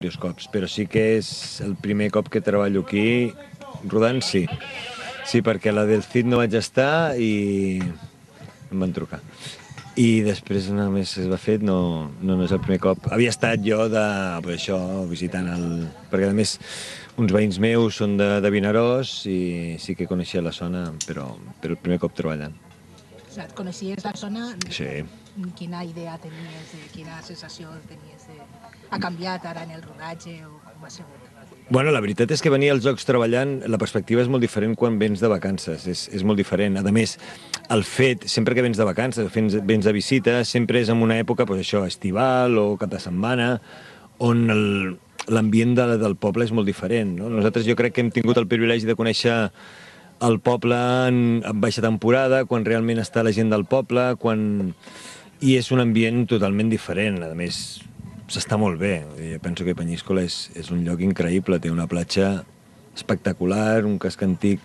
diversos cops, però sí que és el primer cop que treballo aquí rodant, sí. Sí, perquè la del CID no vaig estar i em van trucar. I després més es va fer, no, no, no és el primer cop. Havia estat jo de, pues, això, visitant el... Perquè a més uns veïns meus són de, de Vinaròs i sí que coneixia la zona, però, però el primer cop treballant et coneixies la zona? Sí. Quina idea tenies, de, eh, quina sensació tenies? De... Ha canviat ara en el rodatge o com ha sigut? Bueno, la veritat és que venir als Jocs treballant, la perspectiva és molt diferent quan vens de vacances, és, és molt diferent. A més, el fet, sempre que vens de vacances, vens, vens de visita, sempre és en una època, doncs això, estival o cap de setmana, on l'ambient de, del poble és molt diferent. No? Nosaltres jo crec que hem tingut el privilegi de conèixer el poble en, en baixa temporada, quan realment està la gent del poble, quan... i és un ambient totalment diferent. A més, s'està molt bé. Jo penso que Penyíscola és, és un lloc increïble, té una platja espectacular, un casc antic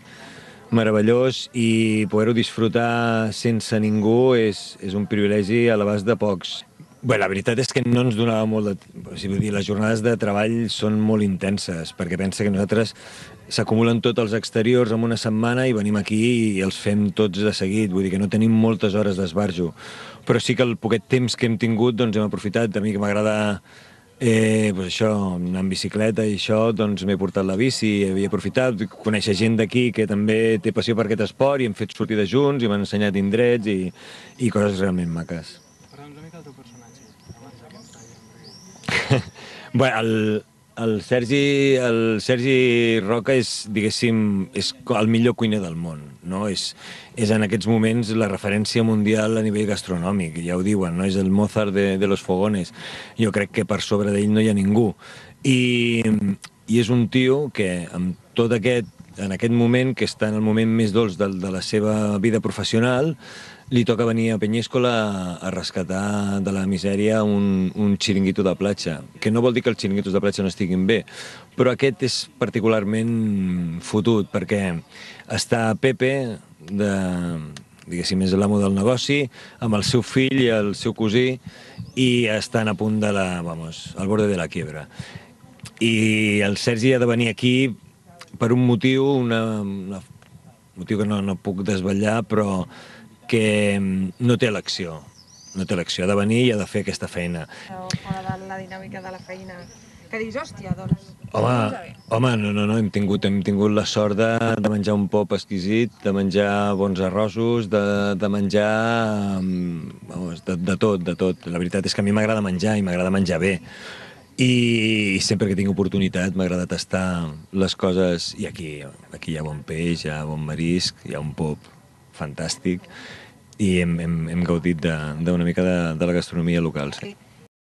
meravellós i poder-ho disfrutar sense ningú és, és un privilegi a l'abast de pocs. Bé, la veritat és que no ens donava molt de... O sigui, dir, les jornades de treball són molt intenses, perquè pensa que nosaltres s'acumulen tots els exteriors en una setmana i venim aquí i els fem tots de seguit, vull dir que no tenim moltes hores d'esbarjo. Però sí que el poquet temps que hem tingut doncs hem aprofitat, a mi que m'agrada Eh, pues això, anar amb bicicleta i això, doncs m'he portat la bici, havia aprofitat, conèixer gent d'aquí que també té passió per aquest esport i hem fet sortides junts i m'han ensenyat indrets i, i coses realment maques. Parlem una mica del teu personatge. Bé, el, el Sergi, el Sergi Roca és, diguéssim, és el millor cuiner del món, no? És, és en aquests moments la referència mundial a nivell gastronòmic, ja ho diuen, no? És el Mozart de, de los fogones. Jo crec que per sobre d'ell no hi ha ningú. I, I és un tio que amb tot aquest en aquest moment, que està en el moment més dolç de, de la seva vida professional, li toca venir a Penyescola a, a rescatar de la misèria un, un xiringuito de platja, que no vol dir que els xiringuitos de platja no estiguin bé, però aquest és particularment fotut, perquè està Pepe, de, diguéssim, és l'amo del negoci, amb el seu fill i el seu cosí, i estan a punt de la, vamos, al borde de la quiebra. I el Sergi ha de venir aquí per un motiu, una, una, motiu que no, no puc desvetllar, però que mm, no té elecció. No té elecció, ha de venir i ha de fer aquesta feina. Fora de la dinàmica de la feina, que dius, hòstia, doncs... Home, doncs home no, no, no, hem tingut, hem tingut la sort de, de menjar un pop exquisit, de menjar bons arrossos, de, de menjar... Mm, vamos, de, de tot, de tot. La veritat és que a mi m'agrada menjar i m'agrada menjar bé. I sempre que tinc oportunitat m'agrada estar les coses, i aquí, aquí hi ha bon peix, hi ha bon marisc, hi ha un pop fantàstic, i hem, hem, hem gaudit d'una mica de, de la gastronomia local. Sí.